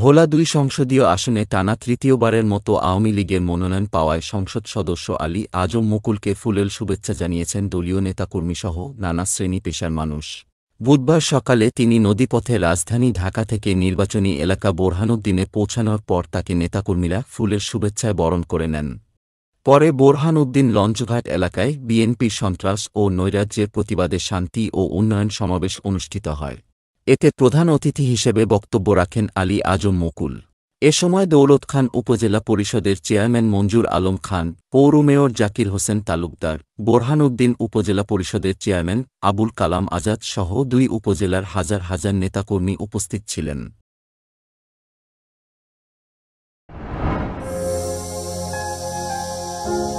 ভোলা দুই সংসদীয় আসনে টানা তৃতীয়বারের মতো আওয়ামী লীগের মনোনয়ন পাওয়ায় সংসদ সদস্য আলী আজম মুকুলকে ফুলেল শুভেচ্ছা জানিয়েছেন দলীয় নেতাকর্মীসহ নানা শ্রেণী পেশার মানুষ বুধবার সকালে তিনি নদীপথে রাজধানী ঢাকা থেকে নির্বাচনী এলাকা বোরহানুদ্দিনে পৌঁছানোর পর তাকে নেতাকর্মীরা ফুলের শুভেচ্ছায় বরণ করে নেন পরে বোরহানউদ্দিন লঞ্চঘাট এলাকায় বিএনপির সন্ত্রাস ও নৈরাজ্যের প্রতিবাদে শান্তি ও উন্নয়ন সমাবেশ অনুষ্ঠিত হয় এতে প্রধান অতিথি হিসেবে বক্তব্য রাখেন আলী আজম মকুল এ সময় দৌলত খান উপজেলা পরিষদের চেয়ারম্যান মঞ্জুর আলম খান পৌর মেয়র জাকির হোসেন তালুকদার বোরহানউদ্দিন উপজেলা পরিষদের চেয়ারম্যান আবুল কালাম আজাদ সহ দুই উপজেলার হাজার হাজার নেতাকর্মী উপস্থিত ছিলেন thank you